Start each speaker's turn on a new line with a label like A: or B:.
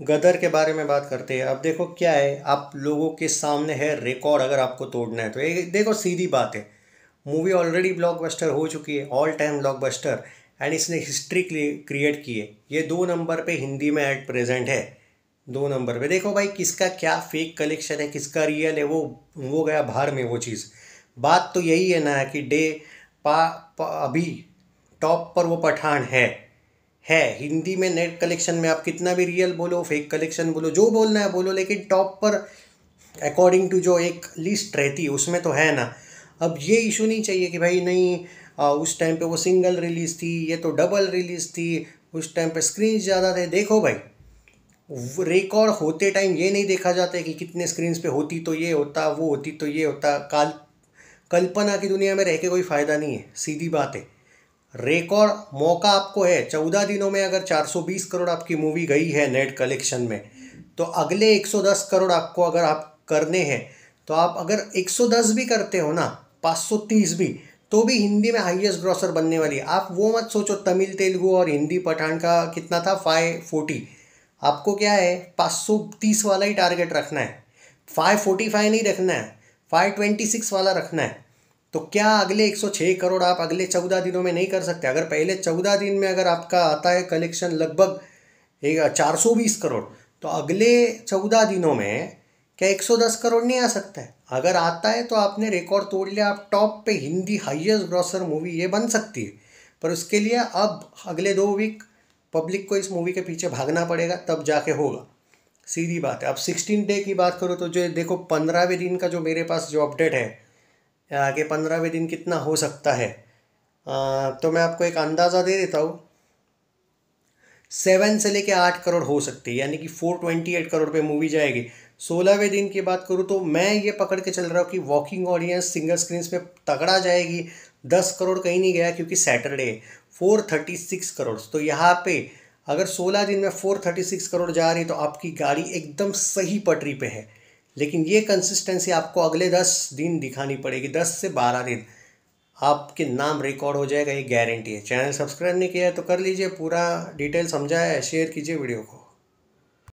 A: गदर के बारे में बात करते हैं अब देखो क्या है आप लोगों के सामने है रिकॉर्ड अगर आपको तोड़ना है तो एक देखो सीधी बात है मूवी ऑलरेडी ब्लॉकबस्टर हो चुकी है ऑल टाइम ब्लॉकबस्टर एंड इसने हिस्ट्री क्रिएट की है ये दो नंबर पे हिंदी में एट प्रेजेंट है दो नंबर पे देखो भाई किसका क्या फेक कलेक्शन है किसका रियल है वो वो गया बाहर में वो चीज़ बात तो यही है ना कि डे पा, पा अभी टॉप पर वो पठान है है हिंदी में नेट कलेक्शन में आप कितना भी रियल बोलो फेक कलेक्शन बोलो जो बोलना है बोलो लेकिन टॉप पर अकॉर्डिंग टू जो एक लिस्ट रहती है उसमें तो है ना अब ये इशू नहीं चाहिए कि भाई नहीं आ, उस टाइम पे वो सिंगल रिलीज़ थी ये तो डबल रिलीज़ थी उस टाइम पे स्क्रीन ज़्यादा थे देखो भाई रिकॉर्ड होते टाइम ये नहीं देखा जाता है कि कितने स्क्रीन्स पे होती तो ये होता वो होती तो ये होता काल कल्पना की दुनिया में रह के कोई फ़ायदा नहीं है सीधी बात है रिकॉर्ड मौका आपको है चौदह दिनों में अगर चार सौ बीस करोड़ आपकी मूवी गई है नेट कलेक्शन में तो अगले एक सौ दस करोड़ आपको अगर आप करने हैं तो आप अगर एक सौ दस भी करते हो ना पाँच सौ तीस भी तो भी हिंदी में हाईएस्ट ग्रॉसर बनने वाली आप वो मत सोचो तमिल तेलुगु और हिंदी पठान का कितना था फाइव फोर्टी आपको क्या है पाँच सौ तीस वाला ही टारगेट रखना है फाइव फोर्टी फाइव नहीं रखना है फाइव ट्वेंटी सिक्स वाला रखना है तो क्या अगले 106 करोड़ आप अगले 14 दिनों में नहीं कर सकते अगर पहले 14 दिन में अगर आपका आता है कलेक्शन लगभग चार सौ बीस करोड़ तो अगले चौदह दिनों में क्या 110 करोड़ नहीं आ सकता है अगर आता है तो आपने रिकॉर्ड तोड़ लिया आप टॉप पे हिंदी हाईएस्ट ग्रॉसर मूवी ये बन सकती है पर उसके लिए अब अगले दो वीक पब्लिक को इस मूवी के पीछे भागना पड़ेगा तब जाके होगा सीधी बात है अब सिक्सटीन डे की बात करो तो जो देखो पंद्रहवें दिन का जो मेरे पास जो अपडेट है आगे पंद्रहवें दिन कितना हो सकता है आ, तो मैं आपको एक अंदाज़ा दे देता हूँ सेवन से लेके आठ करोड़ हो सकती है यानी कि फोर ट्वेंटी एट करोड़ पे मूवी जाएगी सोलहवें दिन की बात करूँ तो मैं ये पकड़ के चल रहा हूँ कि वॉकिंग ऑडियंस सिंगल स्क्रीन पे तगड़ा जाएगी दस करोड़ कहीं नहीं गया क्योंकि Saturday four thirty six crore तो यहाँ पे अगर सोलह दिन में फोर थर्टी सिक्स करोड़ जा रही तो आपकी गाड़ी एकदम सही पटरी पे है लेकिन ये कंसिस्टेंसी आपको अगले दस दिन दिखानी पड़ेगी दस से बारह दिन आपके नाम रिकॉर्ड हो जाएगा ये गारंटी है चैनल सब्सक्राइब नहीं किया है तो कर लीजिए पूरा डिटेल समझाया है शेयर कीजिए वीडियो को